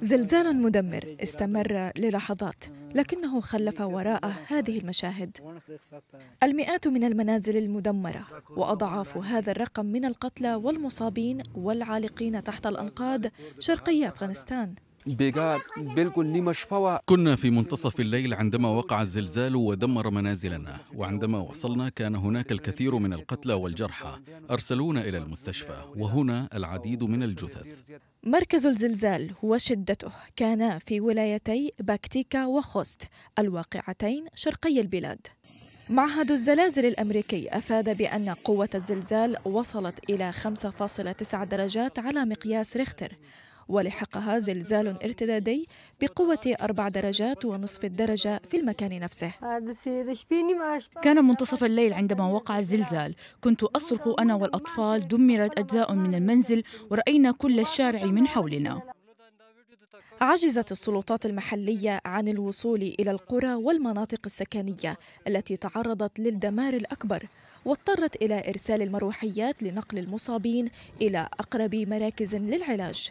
زلزال مدمر استمر للحظات لكنه خلف وراءه هذه المشاهد المئات من المنازل المدمره واضعاف هذا الرقم من القتلى والمصابين والعالقين تحت الانقاض شرقي افغانستان كنا في منتصف الليل عندما وقع الزلزال ودمر منازلنا وعندما وصلنا كان هناك الكثير من القتلى والجرحى أرسلونا إلى المستشفى وهنا العديد من الجثث مركز الزلزال وشدته كانا في ولايتي باكتيكا وخوست الواقعتين شرقي البلاد معهد الزلازل الأمريكي أفاد بأن قوة الزلزال وصلت إلى 5.9 درجات على مقياس ريختر ولحقها زلزال ارتدادي بقوة أربع درجات ونصف الدرجة في المكان نفسه كان منتصف الليل عندما وقع الزلزال كنت أصرخ أنا والأطفال دمرت أجزاء من المنزل ورأينا كل الشارع من حولنا عجزت السلطات المحلية عن الوصول إلى القرى والمناطق السكنية التي تعرضت للدمار الأكبر واضطرت إلى إرسال المروحيات لنقل المصابين إلى أقرب مراكز للعلاج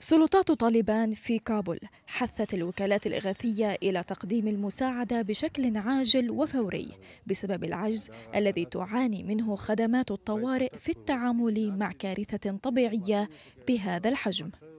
سلطات طالبان في كابول حثت الوكالات الإغاثية إلى تقديم المساعدة بشكل عاجل وفوري بسبب العجز الذي تعاني منه خدمات الطوارئ في التعامل مع كارثة طبيعية بهذا الحجم